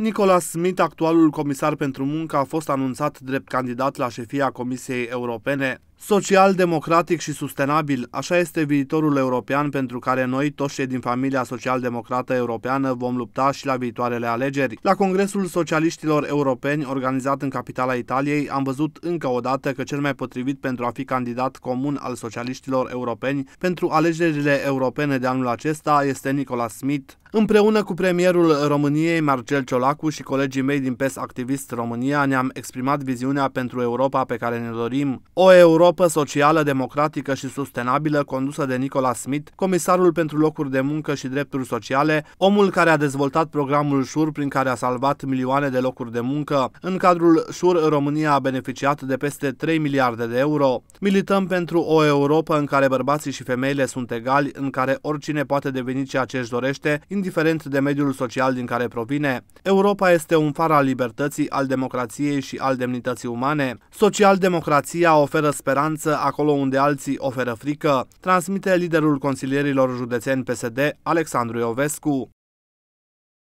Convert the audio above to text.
Nicola Smith, actualul comisar pentru muncă, a fost anunțat drept candidat la șefia Comisiei Europene. Social-democratic și sustenabil, așa este viitorul european pentru care noi, toți cei din familia social-democrată europeană, vom lupta și la viitoarele alegeri. La Congresul Socialiștilor Europeni, organizat în capitala Italiei, am văzut încă o dată că cel mai potrivit pentru a fi candidat comun al socialiștilor europeni pentru alegerile europene de anul acesta este Nicola Smith. Împreună cu premierul României, Marcel Ciolacu și colegii mei din PES Activist România, ne-am exprimat viziunea pentru Europa pe care ne dorim. O Europa Europa Socială, Democratică și Sustenabilă, condusă de Nicola Smith, comisarul pentru locuri de muncă și drepturi sociale, omul care a dezvoltat programul SUR prin care a salvat milioane de locuri de muncă. În cadrul SUR, România a beneficiat de peste 3 miliarde de euro. Milităm pentru o Europa în care bărbații și femeile sunt egali, în care oricine poate deveni ceea ce își dorește, indiferent de mediul social din care provine. Europa este un far al libertății, al democrației și al demnității umane. Social-democrația oferă speranță speranță acolo unde alții oferă frică, transmite liderul consilierilor județeni PSD, Alexandru Iovescu.